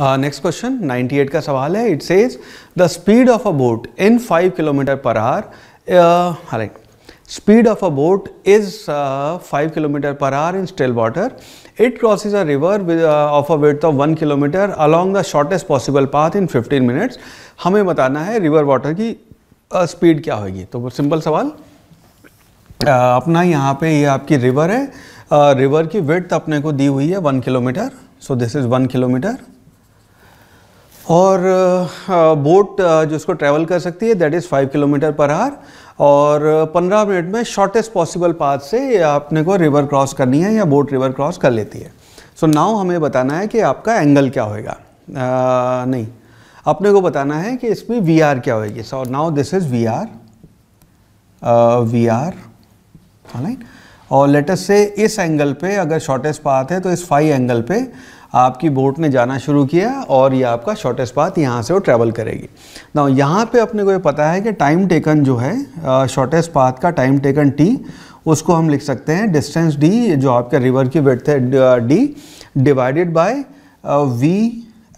Next question 98 का सवाल है it says the speed of a boat in 5 kilometre per hour right speed of a boat is uh, 5 uh, km per hour in still water. It crosses a river of uh, of a width of 1 km along the shortest possible path in 15 हमें बताना है river water की speed uh, क्या होगी तो simple सवाल uh, अपना यहाँ पे ये यह आपकी रिवर है रिवर uh, की वेट अपने को दी हुई है one kilometre so this is one kilometre और बोट जो इसको ट्रैवल कर सकती है that is five kilometre per hour और पंद्रह मिनट में शॉर्टेस्ट पॉसिबल पाथ से आपने को रिवर क्रॉस करनी है या बोट रिवर क्रॉस कर लेती है सो so नाउ हमें बताना है कि आपका एंगल क्या होएगा नहीं अपने को बताना है कि इसमें वी आर क्या होएगी so now this is v r v r और लेटेस्ट से इस एंगल पे अगर शॉर्टेस्ट पाथ है तो इस फाइव एंगल पे आपकी बोट ने जाना शुरू किया और ये आपका शॉर्टेस्ट पाथ यहाँ से वो ट्रैवल करेगी ना यहाँ पे अपने को ये पता है कि टाइम टेकन जो है शॉर्टेस्ट पाथ का टाइम टेकन टी उसको हम लिख सकते हैं डिस्टेंस डी जो आपके रिवर की वेथ है d divided by v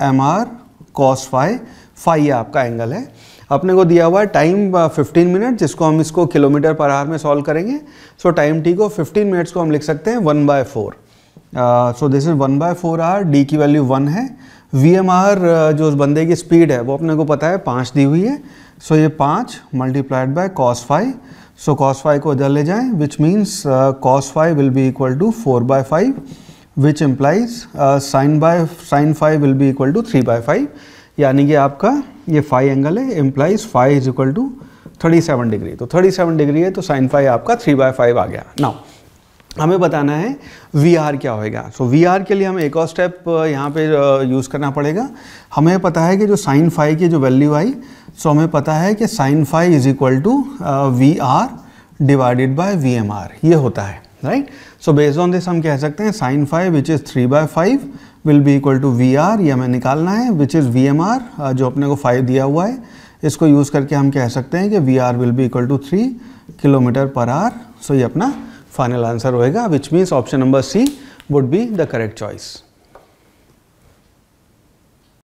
m r cos five five आपका एंगल है अपने को दिया हुआ है टाइम 15 मिनट जिसको हम इसको किलोमीटर पर आर में सॉल्व करेंगे सो टाइम टी को 15 मिनट्स को हम लिख सकते हैं one by four so this is one by four r d की वैल्यू वन है वी एम आर जो उस बंदे की स्पीड है वो अपने को पता है पाँच दी हुई है सो so ये पाँच multiplied by cos five so cos five को इधर ले जाएं which means cos five will be equal to four by five which implies sine by sine five will be equal to three by five यानी कि आपका ये five angle है implies five is equal to thirty seven degree तो thirty seven degree है तो sine five आपका three by five आ गया नाउ हमें बताना है वी आर क्या होएगा सो वी आर के लिए हमें एक और स्टेप यहाँ पे यूज़ करना पड़ेगा हमें पता है कि जो साइन फाइव की जो वैल्यू आई सो हमें पता है कि sine five is equal to v r divided by v m r ये होता है right so based on this हम कह सकते हैं sine five which is three by five will be equal to v r ये हमें निकालना है which is v m r जो अपने को फाइव दिया हुआ है इसको यूज़ करके हम कह सकते हैं कि v r will be equal to three kilometre per hour so ये अपना फाइनल आंसर होएगा which means option number C would be the correct choice